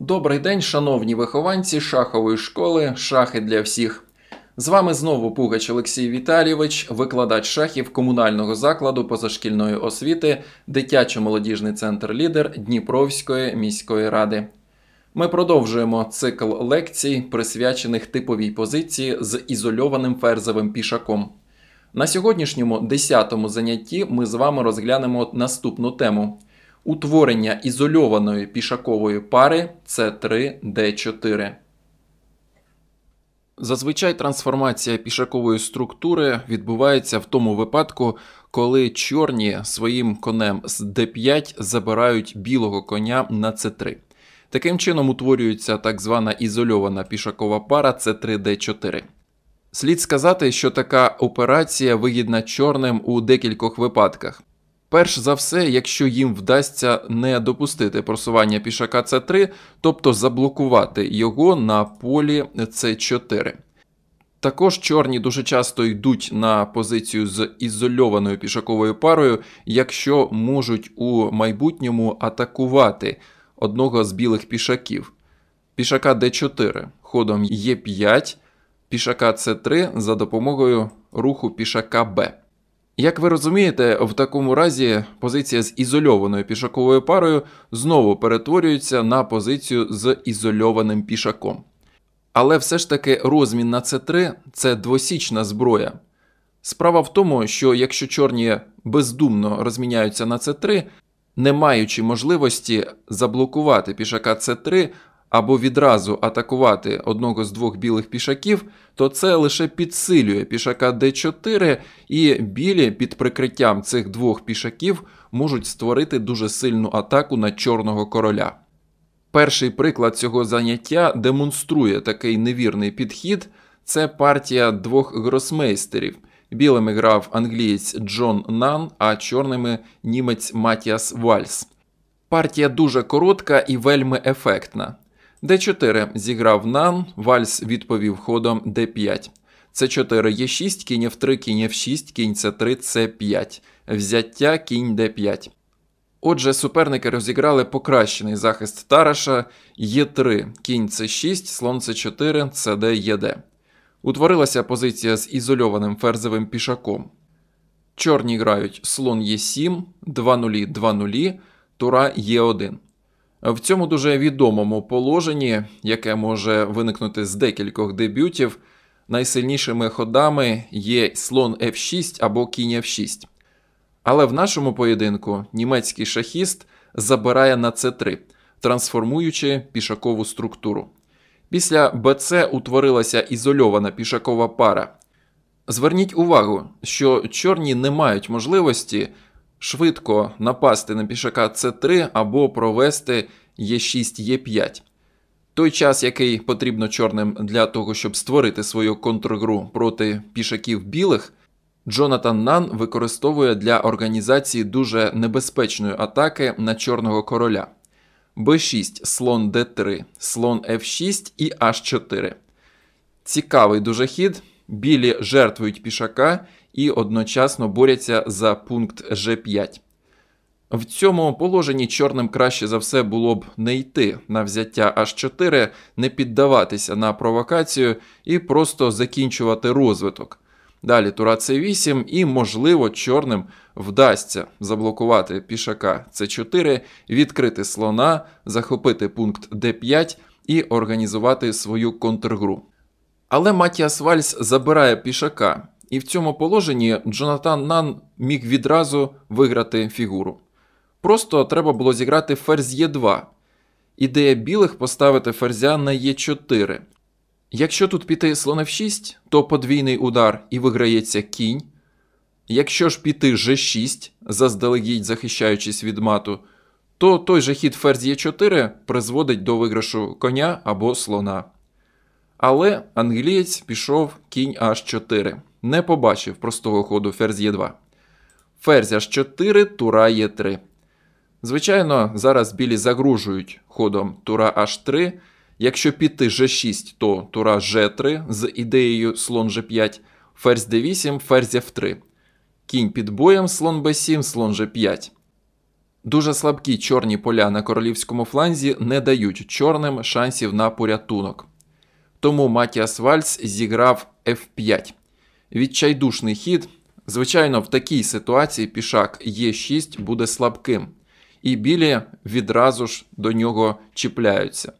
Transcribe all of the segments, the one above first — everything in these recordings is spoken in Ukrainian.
Добрий день, шановні вихованці шахової школи, шахи для всіх. З вами знову Пугач Олексій Віталійович, викладач шахів комунального закладу позашкільної освіти, дитячо-молодіжний центр лідер Дніпровської міської ради. Ми продовжуємо цикл лекцій, присвячених типовій позиції з ізольованим ферзовим пішаком. На сьогоднішньому 10-му занятті ми з вами розглянемо наступну тему. Утворення ізольованої пішакової пари с 3 d 4 Зазвичай трансформація пішакової структури відбувається в тому випадку, коли чорні своїм конем з d5 забирають білого коня на c 3 Таким чином утворюється так звана ізольована пішакова пара с 3 d 4 Слід сказати, що така операція вигідна чорним у декількох випадках. Перш за все, якщо їм вдасться не допустити просування пішака С3, тобто заблокувати його на полі С4. Також чорні дуже часто йдуть на позицію з ізольованою пішаковою парою, якщо можуть у майбутньому атакувати одного з білих пішаків. Пішака Д4 ходом Е5, пішака С3 за допомогою руху пішака Б. Як ви розумієте, в такому разі позиція з ізольованою пішаковою парою знову перетворюється на позицію з ізольованим пішаком. Але все ж таки розмін на С3 це двосічна зброя. Справа в тому, що якщо чорні бездумно розміняються на С3, не маючи можливості заблокувати пішака С3 або відразу атакувати одного з двох білих пішаків, то це лише підсилює пішака d4, і білі під прикриттям цих двох пішаків можуть створити дуже сильну атаку на чорного короля. Перший приклад цього заняття демонструє такий невірний підхід. Це партія двох гросмейстерів. Білими грав англієць Джон Нан, а чорними німець Матіас Вальс. Партія дуже коротка і вельми ефектна. Д4 зіграв нан, вальс відповів ходом Д5. С4 е 6, кінь F3, кінь ф 6 кінь С3, С5. Взяття кінь Д5. Отже, суперники розіграли покращений захист Тараша Е3, кінь С6, слон С4, СД, ЕД. Утворилася позиція з ізольованим ферзевим пішаком. Чорні грають слон Е7, 2 0 2 0 тура Е1. В цьому дуже відомому положенні, яке може виникнути з декількох дебютів, найсильнішими ходами є слон F6 або кінь F6. Але в нашому поєдинку німецький шахіст забирає на С3, трансформуючи пішакову структуру. Після БЦ утворилася ізольована пішакова пара. Зверніть увагу, що чорні не мають можливості швидко напасти на пішака С3 або провести Е6Е5. Той час, який потрібно чорним для того, щоб створити свою контргру проти пішаків білих, Джонатан Нан використовує для організації дуже небезпечної атаки на чорного короля Б6, слон Д3, слон Ф6 і H4. Цікавий дуже хід. Білі жертвують пішака і одночасно борються за пункт G5. В цьому положенні чорним краще за все було б не йти на взяття H4, не піддаватися на провокацію і просто закінчувати розвиток. Далі тура С8, і, можливо, чорним вдасться заблокувати пішака С4, відкрити слона, захопити пункт Д5 і організувати свою контргру. Але Матіас Вальс забирає пішака і в цьому положенні Джонатан Нан міг відразу виграти фігуру. Просто треба було зіграти ферзь Е2. Ідея білих поставити ферзя на Е4. Якщо тут піти слон F6, то подвійний удар і виграється кінь. Якщо ж піти G6, заздалегідь захищаючись від мату, то той же хід ферзь Е4 призводить до виграшу коня або слона. Але англієць пішов кінь H4 не побачив простого ходу ферзь є е 2. Ферзь аж 4, тура є е 3. Звичайно, зараз білі загружують ходом тура H3. Якщо піти G6, то тура G3 з ідеєю слон G5, ферзь d8, ферзь f3. Кінь під боєм, слон b7, слон g5. Дуже слабкі чорні поля на королівському фланзі не дають чорним шансів на порятунок. Тому Матіас Вальц зіграв f5. Відчайдушний хід, звичайно, в такій ситуації пішак Е6 буде слабким, і білі відразу ж до нього чіпляються.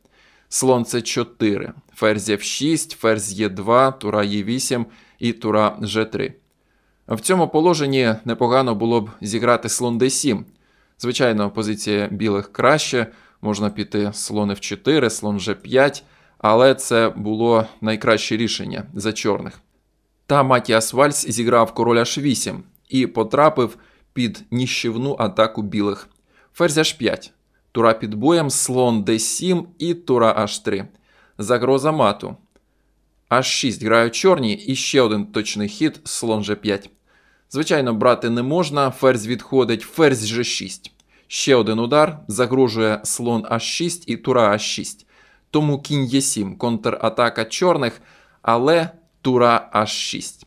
Слон С4, ферзь F6, ферзь Е2, тура Е8 і тура Ж3. В цьому положенні непогано було б зіграти слон d7. Звичайно, позиція білих краще, можна піти слон f4, слон g5, але це було найкраще рішення за чорних. Та Матіас Вальс зіграв короля h 8 і потрапив під ніщівну атаку білих. Ферзь H5, тура під боєм, слон d7 і тура h3. Загроза мату. H6 грають чорні і ще один точний хід слон g5. Звичайно, брати не можна. Ферзь відходить, ферзь g6. Ще один удар загрожує слон h6 і тура h6. Тому кінь e7, контратака чорних. Але тура H6.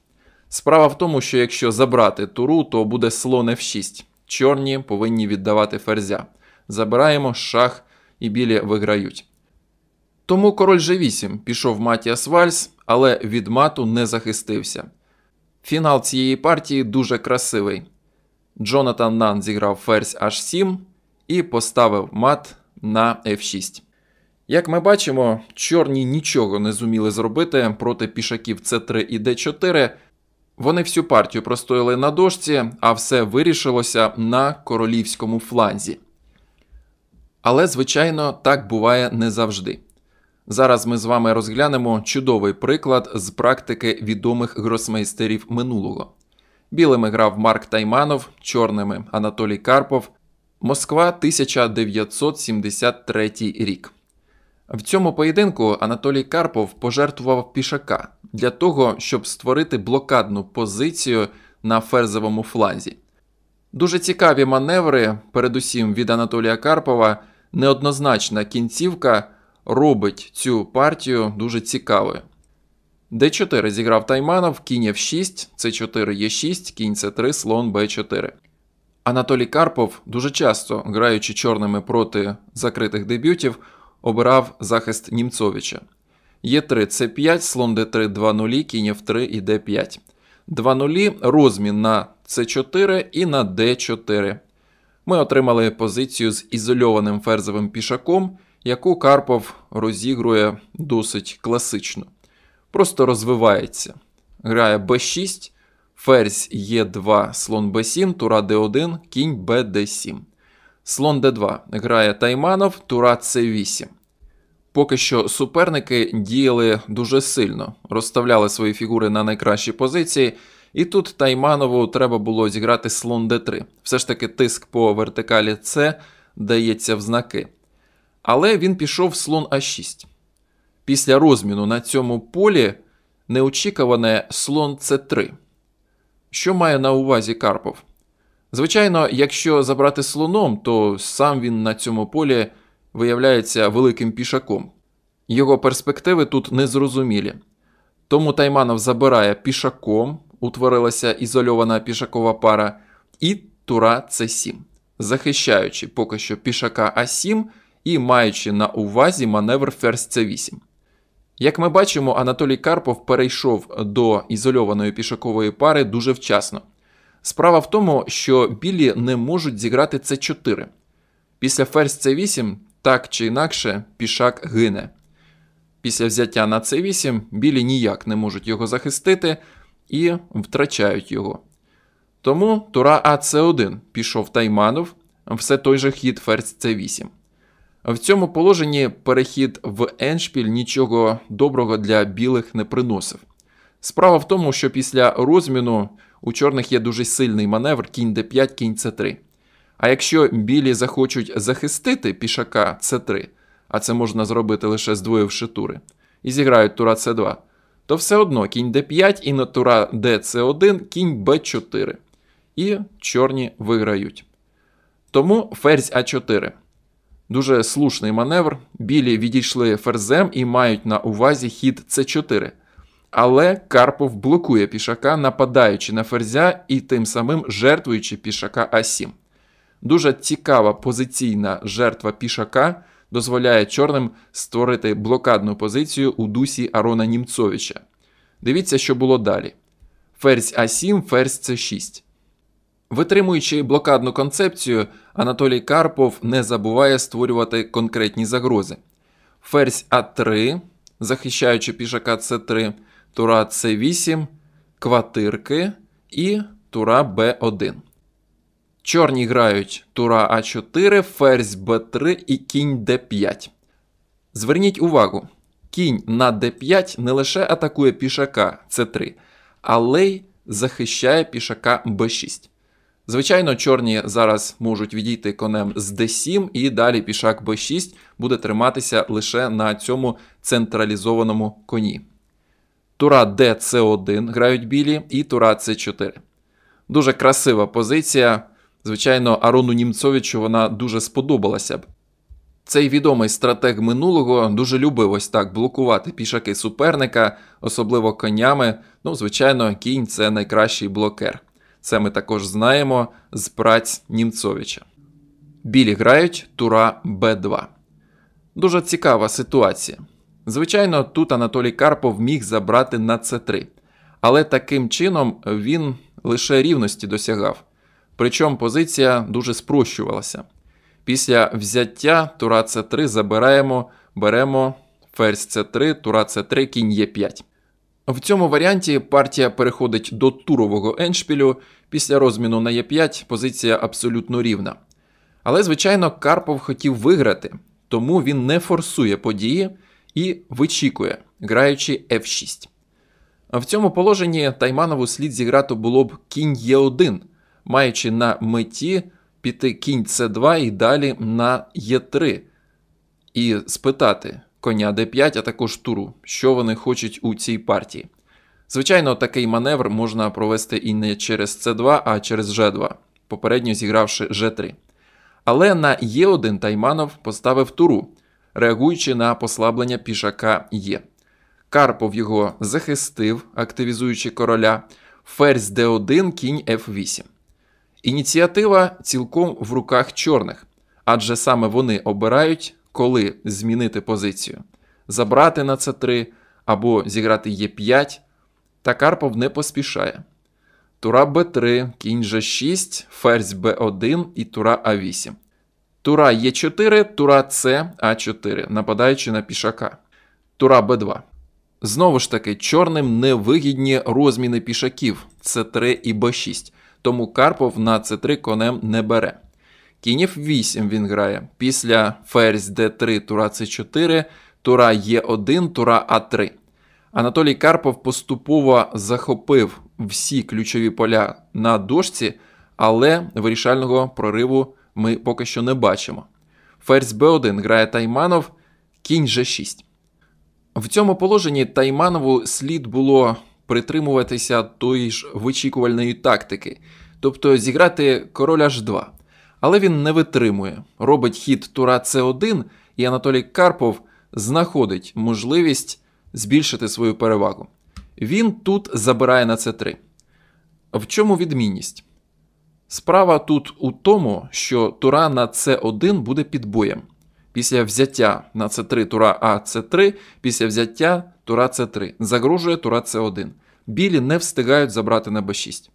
Справа в тому, що якщо забрати туру, то буде слон F6. Чорні повинні віддавати ферзя. Забираємо шах і білі виграють. Тому король G8 пішов Матіас Вальс, але від мату не захистився. Фінал цієї партії дуже красивий. Джонатан Нан зіграв ферзь H7 і поставив мат на F6. Як ми бачимо, чорні нічого не зуміли зробити проти пішаків С3 і Д4. Вони всю партію простояли на дошці, а все вирішилося на королівському фланзі. Але, звичайно, так буває не завжди. Зараз ми з вами розглянемо чудовий приклад з практики відомих гросмейстерів минулого. Білими грав Марк Тайманов, чорними Анатолій Карпов, Москва 1973 рік. В цьому поєдинку Анатолій Карпов пожертвував пішака для того, щоб створити блокадну позицію на ферзовому флазі. Дуже цікаві маневри, передусім від Анатолія Карпова, неоднозначна кінцівка робить цю партію дуже цікавою. Д4 зіграв Тайманов, кінь F6, С4 Е6, кінь С3, слон Б4. Анатолій Карпов дуже часто, граючи чорними проти закритих дебютів, обирав захист Німцовича. Є 3 це 5 слон d3, 2 нулі, кінь F3 і d5. 2 нулі розмін на c 4 і на d4. Ми отримали позицію з ізольованим ферзовим пішаком, яку Карпов розігрує досить класично. Просто розвивається. Грає b6, ферзь e 2 слон b7, тура d1, кінь b 7 Слон Д2 грає Тайманов, Тура С8. Поки що суперники діяли дуже сильно, розставляли свої фігури на найкращі позиції. І тут Тайманову треба було зіграти слон Д3. Все ж таки тиск по вертикалі С дається в знаки. Але він пішов слон А6. Після розміну на цьому полі неочікуване слон С3. Що має на увазі Карпов? Звичайно, якщо забрати слоном, то сам він на цьому полі виявляється великим пішаком. Його перспективи тут незрозумілі. Тому Тайманов забирає пішаком, утворилася ізольована пішакова пара, і тура С7, захищаючи поки що пішака А7 і маючи на увазі маневр ферзь С8. Як ми бачимо, Анатолій Карпов перейшов до ізольованої пішакової пари дуже вчасно. Справа в тому, що білі не можуть зіграти це 4. Після ферзь С8, так чи інакше, пішак гине. Після взяття на С8 білі ніяк не можуть його захистити і втрачають його. Тому тура АС1 пішов Тайманов, все той же хід ферзь c 8 В цьому положенні перехід в Еншпіль нічого доброго для білих не приносив. Справа в тому, що після розміну у чорних є дуже сильний маневр кінь d5, кінь c3. А якщо білі захочуть захистити пішака c3, а це можна зробити лише здвоївши тури, і зіграють тура c2, то все одно кінь d5 і на тура dc1, кінь b4. І чорні виграють. Тому ферзь А4. Дуже слушний маневр. Білі відійшли ферзем і мають на увазі хід С4. Але Карпов блокує пішака, нападаючи на ферзя і тим самим жертвуючи пішака А7. Дуже цікава позиційна жертва пішака дозволяє чорним створити блокадну позицію у дусі Арона Німцовича. Дивіться, що було далі. Ферзь А7, ферзь С6. Витримуючи блокадну концепцію, Анатолій Карпов не забуває створювати конкретні загрози. Ферзь А3, захищаючи пішака С3. Тура С8, квартирки і тура Б1. Чорні грають тура А4, ферзь Б3 і кінь Д5. Зверніть увагу, кінь на Д5 не лише атакує пішака С3, але й захищає пішака Б6. Звичайно, чорні зараз можуть відійти конем з d7, і далі пішак b6 буде триматися лише на цьому централізованому коні. Тура Д С1 грають білі, і Тура С4. Дуже красива позиція. Звичайно, Арону Німцовичу вона дуже сподобалася б. Цей відомий стратег минулого дуже любив ось так блокувати пішаки суперника, особливо конями. Ну, звичайно, кінь це найкращий блокер. Це ми також знаємо з праць Німцовича. Білі грають тура Б2. Дуже цікава ситуація. Звичайно, тут Анатолій Карпов міг забрати на с 3 але таким чином він лише рівності досягав. Причому позиція дуже спрощувалася. Після взяття Тура с 3 забираємо, беремо ферзь с 3 Тура с 3 кінь е 5 В цьому варіанті партія переходить до турового еншпілю. Після розміну на е 5 позиція абсолютно рівна. Але, звичайно, Карпов хотів виграти, тому він не форсує події і вичікує, граючи F6. В цьому положенні Тайманову слід зіграти було б кінь Е1, маючи на меті піти кінь С2 і далі на Е3, і спитати коня d5, а також туру, що вони хочуть у цій партії. Звичайно, такий маневр можна провести і не через С2, а через g 2 попередньо зігравши g 3 Але на Е1 Тайманов поставив туру, реагуючи на послаблення пішака Є. Карпов його захистив, активізуючи короля, ферзь Д1, кінь F8. Ініціатива цілком в руках чорних, адже саме вони обирають, коли змінити позицію, забрати на c 3 або зіграти Е5, та Карпов не поспішає. Тура Б3, кінь Ж6, ферзь Б1 і тура А8. Тура Е4, Тура С, А4, нападаючи на пішака. Тура Б2. Знову ж таки, чорним невигідні розміни пішаків С3 і Б6. Тому Карпов на С3 конем не бере. Кінів 8 він грає. Після ферзь Д3, Тура С4, Тура Е1, Тура А3. Анатолій Карпов поступово захопив всі ключові поля на дошці, але вирішального прориву ми поки що не бачимо. Ферзь Б1 грає Тайманов, кінь G6. В цьому положенні Тайманову слід було притримуватися тої ж вичікувальної тактики, тобто зіграти король H2. Але він не витримує. Робить хід Тура С1, і Анатолій Карпов знаходить можливість збільшити свою перевагу. Він тут забирає на С3. В чому відмінність? Справа тут у тому, що тура на С1 буде під боєм. Після взяття на С3 тура А С3, після взяття тура С3, загрожує тура С1. Білі не встигають забрати на Б6.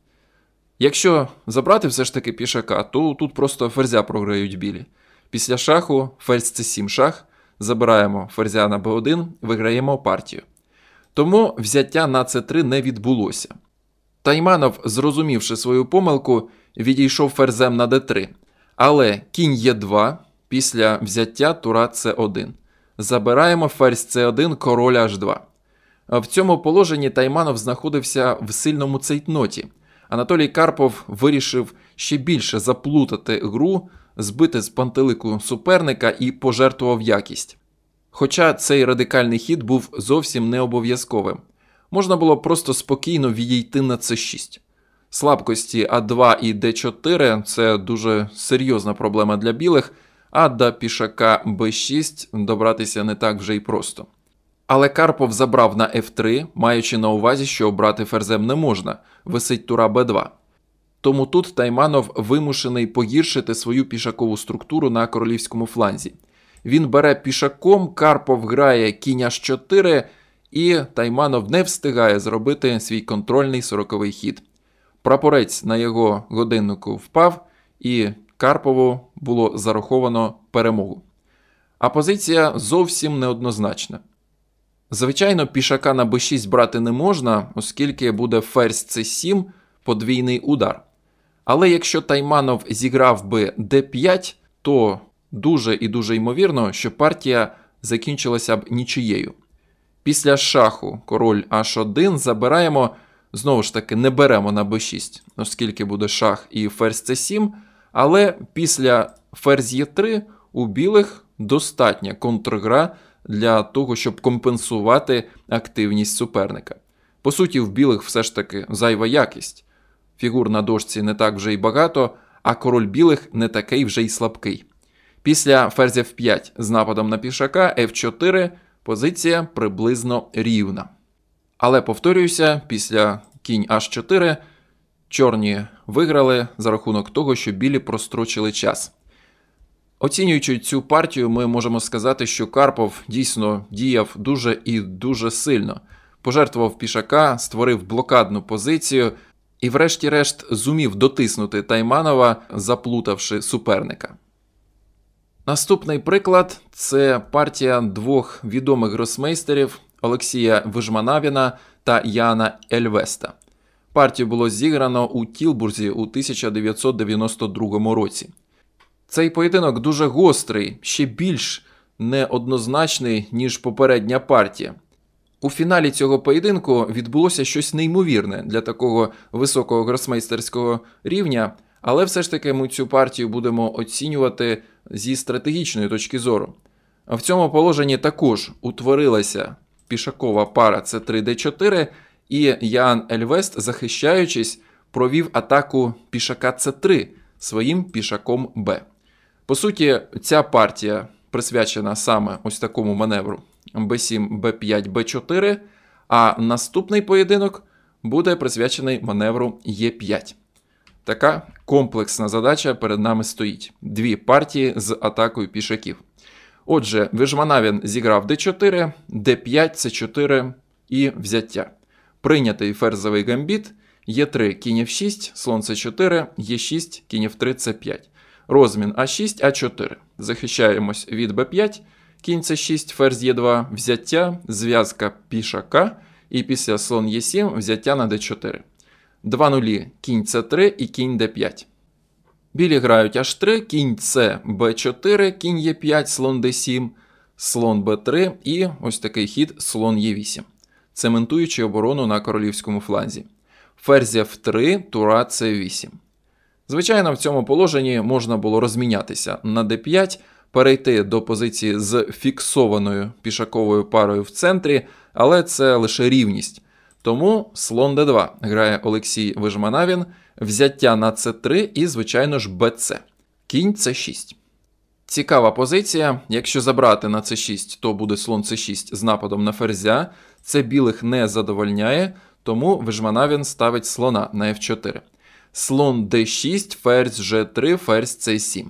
Якщо забрати все ж таки пішака, то тут просто ферзя програють білі. Після шаху ферзь С7 шах, забираємо ферзя на Б1, виграємо партію. Тому взяття на С3 не відбулося. Тайманов, зрозумівши свою помилку, відійшов ферзем на д 3 Але кінь Е2 після взяття тура С1. Забираємо ферзь С1, король H2. В цьому положенні Тайманов знаходився в сильному цейтноті. Анатолій Карпов вирішив ще більше заплутати гру, збити з пантелику суперника і пожертвував якість. Хоча цей радикальний хід був зовсім не обов'язковим можна було просто спокійно відійти на c 6 Слабкості А2 і Д4 це дуже серйозна проблема для білих, а до пішака Б6 добратися не так вже й просто. Але Карпов забрав на F3, маючи на увазі, що обрати ферзем не можна, висить тура Б2. Тому тут Тайманов вимушений погіршити свою пішакову структуру на королівському фланзі. Він бере пішаком, Карпов грає кінь h4 і Тайманов не встигає зробити свій контрольний сороковий хід. Прапорець на його годиннику впав, і Карпову було зараховано перемогу. А позиція зовсім неоднозначна. Звичайно, пішака на b6 брати не можна, оскільки буде ферзь c7 подвійний удар. Але якщо Тайманов зіграв би d5, то дуже і дуже ймовірно, що партія закінчилася б нічиєю. Після шаху король H1 забираємо, знову ж таки, не беремо на b6, оскільки буде шах і ферзь c7. Але після ферзь e 3 у білих достатня контргра для того, щоб компенсувати активність суперника. По суті, в білих все ж таки зайва якість. Фігур на дошці не так вже й багато, а король білих не такий вже й слабкий. Після ферзь f5 з нападом на пішака f4 позиція приблизно рівна. Але повторююся, після кінь H4 чорні виграли за рахунок того, що білі прострочили час. Оцінюючи цю партію, ми можемо сказати, що Карпов дійсно діяв дуже і дуже сильно, пожертвував пішака, створив блокадну позицію і, врешті-решт, зумів дотиснути Тайманова, заплутавши суперника. Наступний приклад це партія двох відомих гросмейстерів Олексія Вижманавіна та Яна Ельвеста. Партію було зіграно у Тілбурзі у 1992 році. Цей поєдинок дуже гострий, ще більш неоднозначний, ніж попередня партія. У фіналі цього поєдинку відбулося щось неймовірне для такого високого гросмейстерського рівня, але все ж таки ми цю партію будемо оцінювати зі стратегічної точки зору. В цьому положенні також утворилася пішакова пара це 3 d 4 і Ян Ельвест, захищаючись, провів атаку пішака с 3 своїм пішаком Б. По суті, ця партія присвячена саме ось такому маневру b 7 b 5 b 4 а наступний поєдинок буде присвячений маневру Е5. Така комплексна задача перед нами стоїть: дві партії з атакою пішаків. Отже, Вижманавін зіграв d4, d5, c4 і взяття. Прийнятий ферзовий гамбіт е 3 кінь f 6, слон С4, Е6, кінь f 3 С5. Розмін А6, А4. Захищаємось від b 5 кінь С6, ферзь Е2, взяття, зв'язка пішака. І після слон Е7 взяття на d 4 2 нулі, кінь С3 і кінь Д5. Білі грають H3, кінь С b 4 кінь Е5, слон d 7 слон b 3 і ось такий хід слон e 8 цементуючи оборону на королівському фланзі. Ферзь F3, Тура С8. Звичайно, в цьому положенні можна було розмінятися на d5, перейти до позиції з фіксованою пішаковою парою в центрі, але це лише рівність. Тому слон Д2 грає Олексій Вижманавін, взяття на С3 і, звичайно ж, БЦ. Кінь С6. Цікава позиція. Якщо забрати на С6, то буде слон С6 з нападом на ферзя. Це білих не задовольняє, тому Вижманавін ставить слона на F4. Слон d6, ферзь g3, ферзь c7.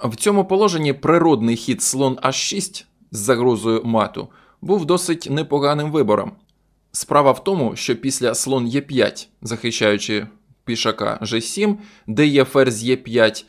В цьому положенні природний хід слон h6 з загрозою мату був досить непоганим вибором, Справа в тому, що після слон Е5, захищаючи пішака G7, де є ферзь Е5,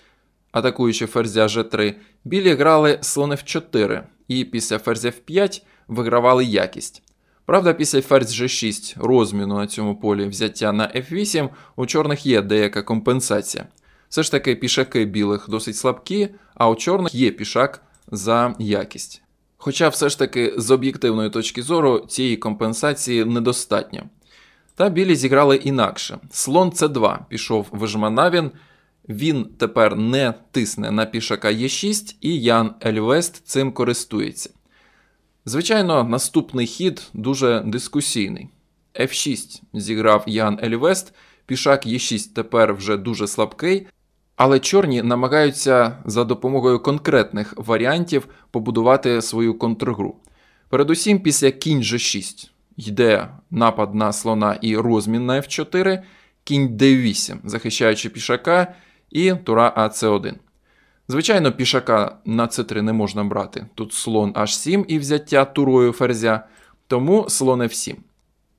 атакуючи ферзя G3, білі грали слон F4 і після ферзя F5 вигравали якість. Правда, після ферзь G6 розміну на цьому полі взяття на F8 у чорних є деяка компенсація. Все ж таки, пішаки білих досить слабкі, а у чорних є пішак за якість. Хоча все ж таки з об'єктивної точки зору цієї компенсації недостатньо. Та білі зіграли інакше. Слон С2 пішов в Жманавін, він тепер не тисне на пішака Е6, і Ян Ельвест цим користується. Звичайно, наступний хід дуже дискусійний. F6 зіграв Ян Ельвест, пішак Е6 тепер вже дуже слабкий, але чорні намагаються за допомогою конкретних варіантів побудувати свою контргру. Передусім, після кінь G6 йде напад на слона і розмін на F4, кінь D8, захищаючи пішака і тура АЦ1. Звичайно, пішака на С3 не можна брати. Тут слон H7 і взяття турою ферзя, тому слон F7.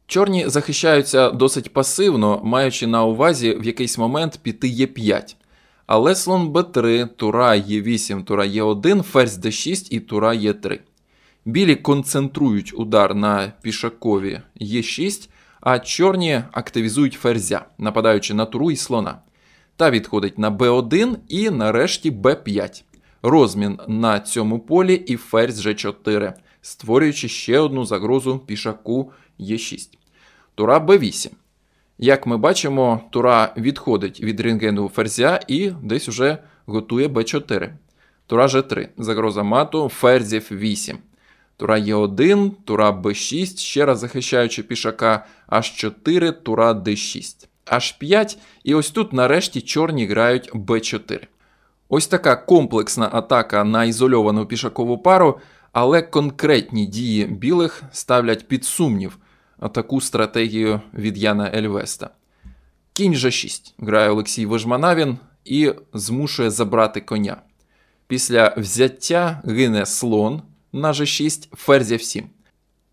Чорні захищаються досить пасивно, маючи на увазі в якийсь момент піти Е5. Але слон b 3 Тура Е8, Тура Е1, ферзь d 6 і Тура Е3. Білі концентрують удар на пішакові Е6, а чорні активізують ферзя, нападаючи на туру і слона. Та відходить на b 1 і нарешті b 5 Розмін на цьому полі і ферзь g 4 створюючи ще одну загрозу пішаку Е6. Тура b 8 як ми бачимо, Тура відходить від рентгену ферзя і десь уже готує Б4. Тура Ж3, загроза мату, ферзів 8. Тура Е1, тура Б6, ще раз захищаючи пішака H4, тура Д6, H5. І ось тут, нарешті, чорні грають Б4. Ось така комплексна атака на ізольовану пішакову пару, але конкретні дії білих ставлять під сумнів таку стратегію від Яна Ельвеста. Кінь же 6 грає Олексій Вожманавін і змушує забрати коня. Після взяття гине слон на g 6 ферзя 7.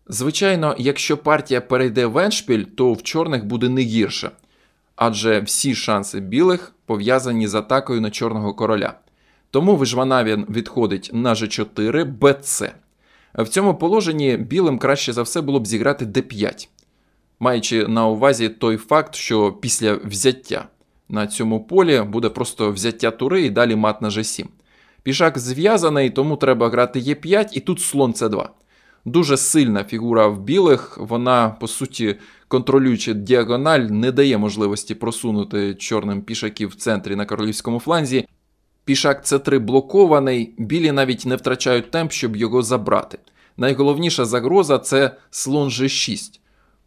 Звичайно, якщо партія перейде в еншпіль, то в чорних буде не гірше, адже всі шанси білих пов'язані з атакою на чорного короля. Тому Вижманавін відходить на G4 БЦ. В цьому положенні білим краще за все було б зіграти d5, маючи на увазі той факт, що після взяття на цьому полі буде просто взяття тури і далі мат на g7. Пішак зв'язаний, тому треба грати Е5, e і тут слон С2. Дуже сильна фігура в білих, вона, по суті, контролюючи діагональ, не дає можливості просунути чорним пішаків в центрі на королівському фланзі. Пішак с 3 блокований, білі навіть не втрачають темп, щоб його забрати. Найголовніша загроза це слон G6.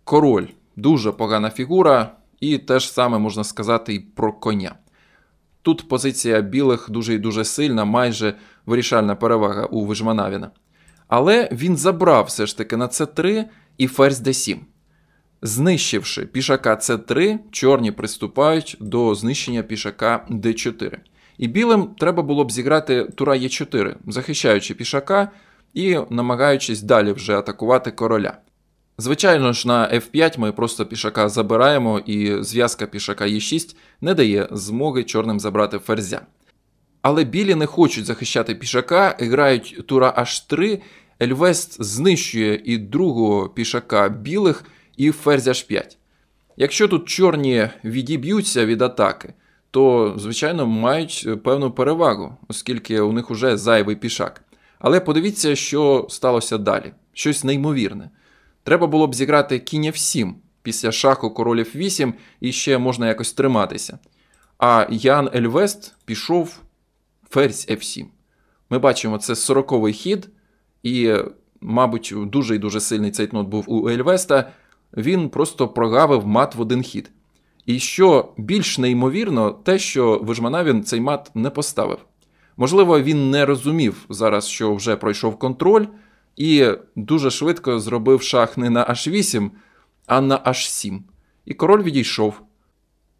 Король дуже погана фігура, і те ж саме можна сказати і про коня. Тут позиція білих дуже і дуже сильна, майже вирішальна перевага у Вижманавіна. Але він забрав все ж таки на С3 і ферзь d7. Знищивши пішака С3, чорні приступають до знищення пішака d4. І білим треба було б зіграти тура Е4, захищаючи пішака і намагаючись далі вже атакувати короля. Звичайно ж, на F5 ми просто пішака забираємо, і зв'язка пішака Е6 не дає змоги чорним забрати ферзя. Але білі не хочуть захищати пішака, грають тура H3, Ельвест знищує і другого пішака білих, і ферзь H5. Якщо тут чорні відіб'ються від атаки, то, звичайно, мають е, певну перевагу, оскільки у них уже зайвий пішак. Але подивіться, що сталося далі. Щось неймовірне. Треба було б зіграти кінь в 7 після шаху королів 8 і ще можна якось триматися. А Ян Ельвест пішов ферзь F7. Ми бачимо, це 40-й хід, і, е, мабуть, дуже і дуже сильний цей нот був у Ельвеста. Він просто прогавив мат в один хід. І що більш неймовірно, те, що Вижманавін цей мат не поставив. Можливо, він не розумів зараз, що вже пройшов контроль, і дуже швидко зробив шах не на H8, а на H7. І король відійшов.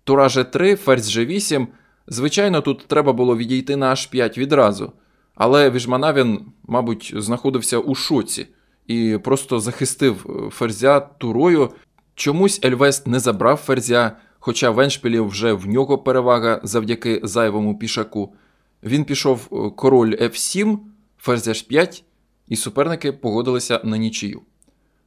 Тура g 3, ферзь G8. Звичайно, тут треба було відійти на H5 відразу. Але Віжманавін, мабуть, знаходився у шоці і просто захистив е, ферзя турою. Чомусь Ельвест не забрав ферзя хоча в Еншпілі вже в нього перевага завдяки зайвому пішаку. Він пішов е, король F7, ферзь H5, і суперники погодилися на нічию.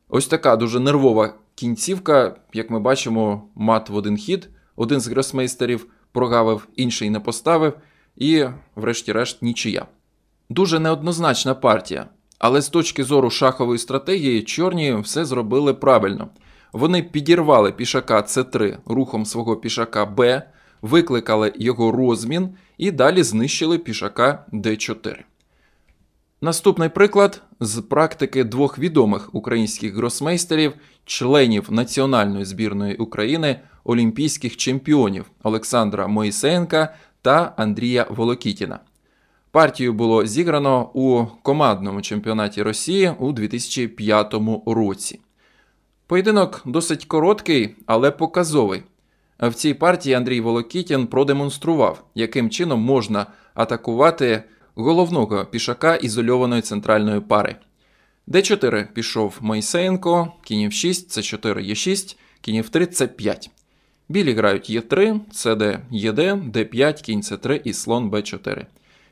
Ось така дуже нервова кінцівка, як ми бачимо, мат в один хід. Один з гросмейстерів прогавив, інший не поставив, і, врешті-решт, нічия. Дуже неоднозначна партія. Але з точки зору шахової стратегії, чорні все зробили правильно. Вони підірвали пішака С3 рухом свого пішака Б, викликали його розмін і далі знищили пішака Д4. Наступний приклад з практики двох відомих українських гросмейстерів, членів національної збірної України, олімпійських чемпіонів Олександра Моїсенка та Андрія Волокітіна. Партію було зіграно у командному чемпіонаті Росії у 2005 році. Поєдинок досить короткий, але показовий. В цій партії Андрій Волокітін продемонстрував, яким чином можна атакувати головного пішака ізольованої центральної пари. Д4 пішов Мойсеєнко, кінь 6, С4 Е6, кінь 3 С5. Білі грають Е3, СД, ЄД, Д5, кінь С3 і слон Б4.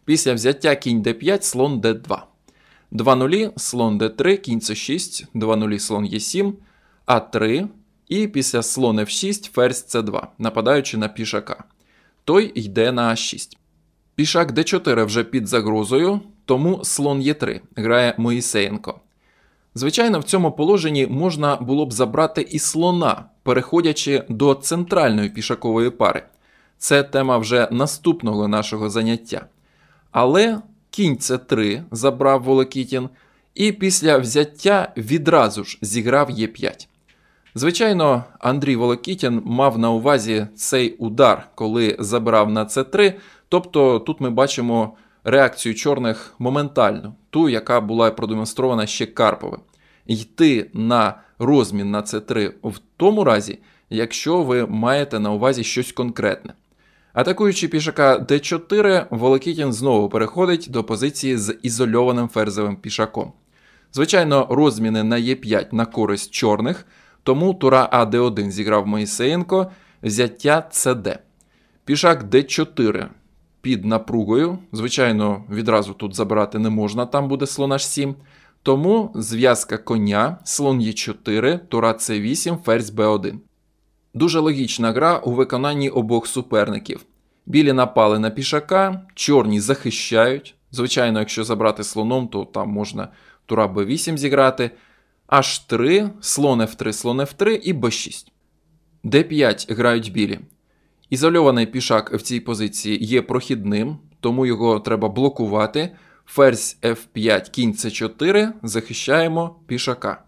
Після взяття кінь Д5, слон Д2. 2 нулі, слон Д3, кінь С6, 2 нулі, слон Е7. А3 і після слон F6 ферзь С2, нападаючи на пішака. Той йде на А6. Пішак Д4 вже під загрозою, тому слон Е3 грає Моїсеєнко. Звичайно, в цьому положенні можна було б забрати і слона, переходячи до центральної пішакової пари. Це тема вже наступного нашого заняття. Але кінь С3 забрав Волокітін, і після взяття відразу ж зіграв Е5. Звичайно, Андрій Волокітін мав на увазі цей удар, коли забрав на с 3 Тобто тут ми бачимо реакцію чорних моментально, ту, яка була продемонстрована ще Карповим. Йти на розмін на с 3 в тому разі, якщо ви маєте на увазі щось конкретне. Атакуючи пішака д 4 Волокітін знову переходить до позиції з ізольованим ферзовим пішаком. Звичайно, розміни на е 5 на користь чорних. Тому тура ад 1 зіграв Моїсеєнко, взяття СД. Пішак Д4 під напругою. Звичайно, відразу тут забирати не можна, там буде слон H7. Тому зв'язка коня, слон Е4, тура С8, ферзь Б1. Дуже логічна гра у виконанні обох суперників. Білі напали на пішака, чорні захищають. Звичайно, якщо забрати слоном, то там можна тура Б8 зіграти. H3, слон F3, слон F3 і B6. D5 грають білі. Ізольований пішак в цій позиції є прохідним, тому його треба блокувати. Ферзь F5, кінь C4, захищаємо пішака.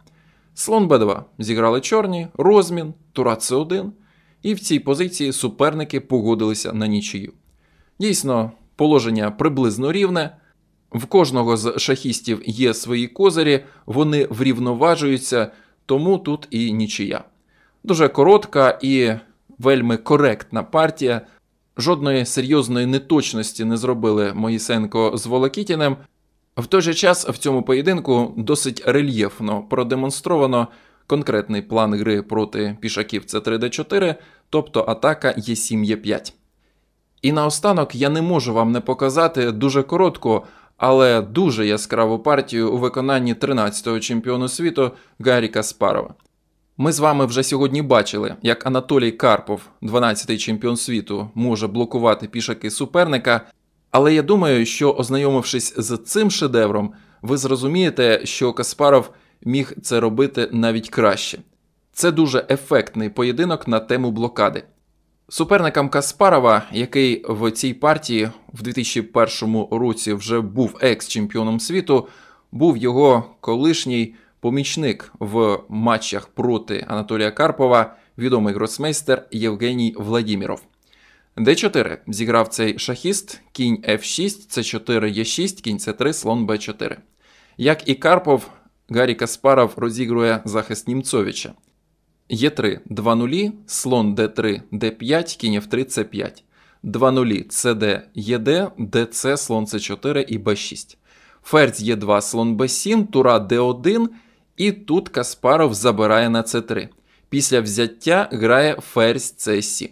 Слон b2. Зіграли чорні, розмін, тура С1. І в цій позиції суперники погодилися на нічию. Дійсно, положення приблизно рівне. В кожного з шахістів є свої козирі, вони врівноважуються, тому тут і нічия. Дуже коротка і вельми коректна партія. Жодної серйозної неточності не зробили Моїсенко з Волокітіним. В той же час в цьому поєдинку досить рельєфно продемонстровано конкретний план гри проти пішаків це 3D4, тобто атака Е7Е5. І наостанок я не можу вам не показати дуже коротко, але дуже яскраву партію у виконанні 13-го чемпіону світу Гаррі Каспарова. Ми з вами вже сьогодні бачили, як Анатолій Карпов, 12-й чемпіон світу, може блокувати пішаки суперника. Але я думаю, що ознайомившись з цим шедевром, ви зрозумієте, що Каспаров міг це робити навіть краще. Це дуже ефектний поєдинок на тему блокади. Суперником Каспарова, який в цій партії в 2001 році вже був екс-чемпіоном світу, був його колишній помічник в матчах проти Анатолія Карпова, відомий гросмейстер Євгеній Владіміров. Д4 зіграв цей шахіст, кінь F6, С4 Е6, кінь С3, слон Б4. Як і Карпов, Гаррі Каспаров розігрує захист Німцовича є 3 два, нулі, слон d 3 d 5 кінь Ф3, С5. Два нулі CD, ЕД, ДЦ, слон С4 і Б6. Ферзь Е2, слон b 7 Тура d 1 І тут Каспаров забирає на С3. Після взяття грає ферзь С7.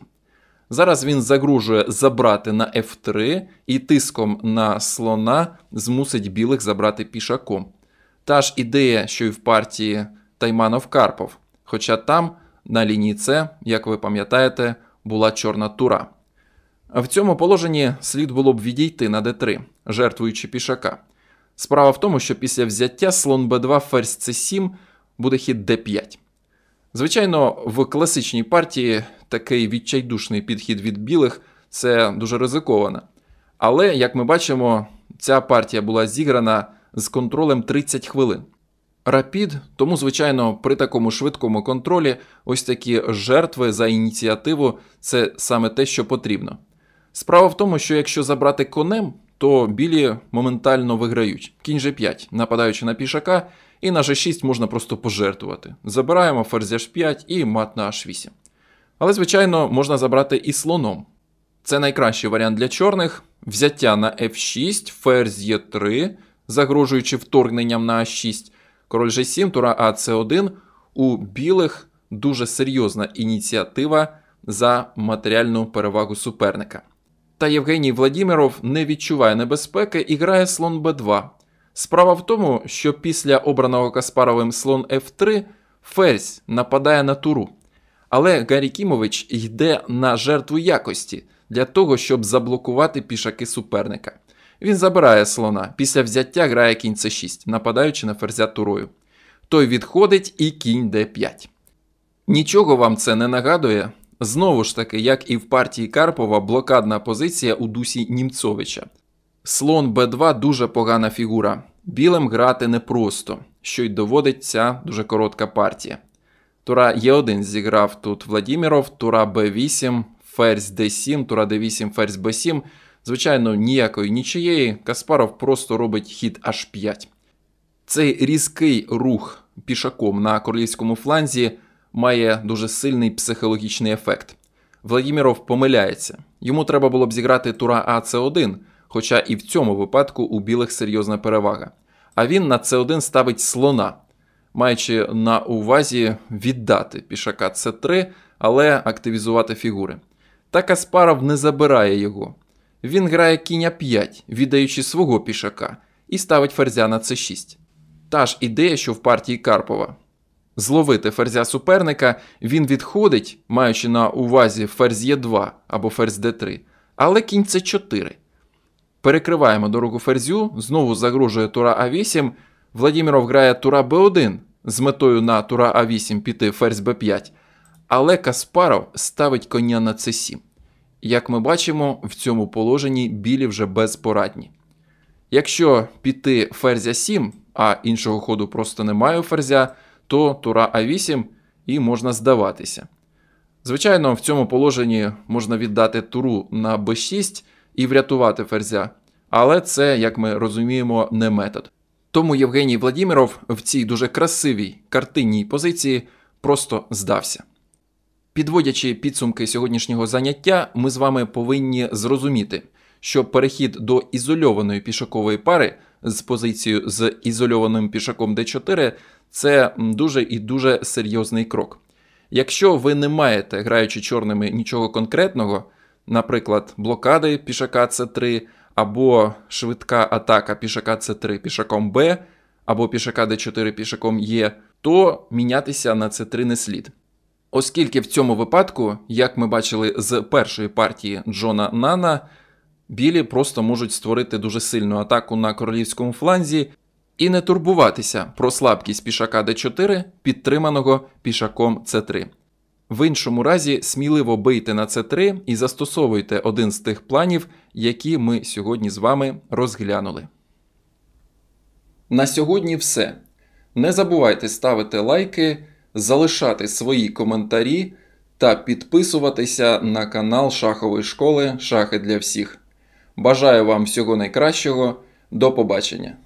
Зараз він загружує забрати на F3 і тиском на слона змусить білих забрати пішаком. Та ж ідея, що й в партії Тайманов Карпов. Хоча там, на лінії С, як ви пам'ятаєте, була чорна тура. В цьому положенні слід було б відійти на d 3 жертвуючи пішака. Справа в тому, що після взяття слон Б2 ферзь С7 буде хід Д5. Звичайно, в класичній партії такий відчайдушний підхід від білих це дуже ризиковано. Але, як ми бачимо, ця партія була зіграна з контролем 30 хвилин. Рапід, тому, звичайно, при такому швидкому контролі ось такі жертви за ініціативу це саме те, що потрібно. Справа в тому, що якщо забрати конем, то білі моментально виграють. Кінь же 5 нападаючи на пішака, і на G6 можна просто пожертвувати. Забираємо ферзь H5 і мат на H8. Але, звичайно, можна забрати і слоном. Це найкращий варіант для чорних взяття на F6, ферзь e 3 загрожуючи вторгненням на h 6 Король G7, тура А 1 у білих дуже серйозна ініціатива за матеріальну перевагу суперника. Та Євгеній Владіміров не відчуває небезпеки і грає слон Б2. Справа в тому, що після обраного Каспаровим слон F3 ферзь нападає на туру. Але Гаррі Кімович йде на жертву якості для того, щоб заблокувати пішаки суперника. Він забирає слона. Після взяття грає кінь c 6, нападаючи на ферзя турою. Той відходить і кінь d5. Нічого вам це не нагадує. Знову ж таки, як і в партії Карпова, блокадна позиція у дусі Німцовича. Слон Б2 дуже погана фігура. Білим грати непросто, що й доводить ця дуже коротка партія. Тура Е1 зіграв тут Владіміров, тура b 8 ферзь Д7, тура Д8, ферзь b 7 Звичайно, ніякої нічиєї Каспаров просто робить хід аж 5. Цей різкий рух пішаком на королівському фланзі має дуже сильний психологічний ефект. Владіміров помиляється. Йому треба було б зіграти тура ац 1 хоча і в цьому випадку у білих серйозна перевага. А він на С1 ставить слона, маючи на увазі віддати пішака С3, але активізувати фігури. Та Каспаров не забирає його. Він грає кінь А5, віддаючи свого пішака, і ставить ферзя на С6. Та ж ідея, що в партії Карпова. Зловити ферзя суперника він відходить, маючи на увазі ферзь Е2 або ферзь d 3 але кінь С4. Перекриваємо дорогу ферзю, знову загрожує тура А8. Владіміров грає тура Б1 з метою на тура А8 піти ферзь Б5. Але Каспаров ставить коня на c 7 як ми бачимо, в цьому положенні білі вже безпорадні. Якщо піти ферзя 7, а іншого ходу просто немає у ферзя, то тура А8 і можна здаватися. Звичайно, в цьому положенні можна віддати туру на Б6 і врятувати ферзя. Але це, як ми розуміємо, не метод. Тому Євгеній Владіміров в цій дуже красивій картинній позиції просто здався. Підводячи підсумки сьогоднішнього заняття, ми з вами повинні зрозуміти, що перехід до ізольованої пішакової пари з позицією з ізольованим пішаком d4 це дуже і дуже серйозний крок. Якщо ви не маєте, граючи чорними нічого конкретного, наприклад, блокади пішака c 3 або швидка атака пішака c 3 пішаком Б, або пішака d4 пішаком Е, то мінятися на c 3 не слід. Оскільки в цьому випадку, як ми бачили з першої партії Джона Нана, білі просто можуть створити дуже сильну атаку на королівському фланзі і не турбуватися про слабкість пішака d4, підтриманого пішаком c3. В іншому разі сміливо бийте на c3 і застосовуйте один з тих планів, які ми сьогодні з вами розглянули. На сьогодні все. Не забувайте ставити лайки залишати свої коментарі та підписуватися на канал Шахової школи Шахи для всіх. Бажаю вам всього найкращого. До побачення!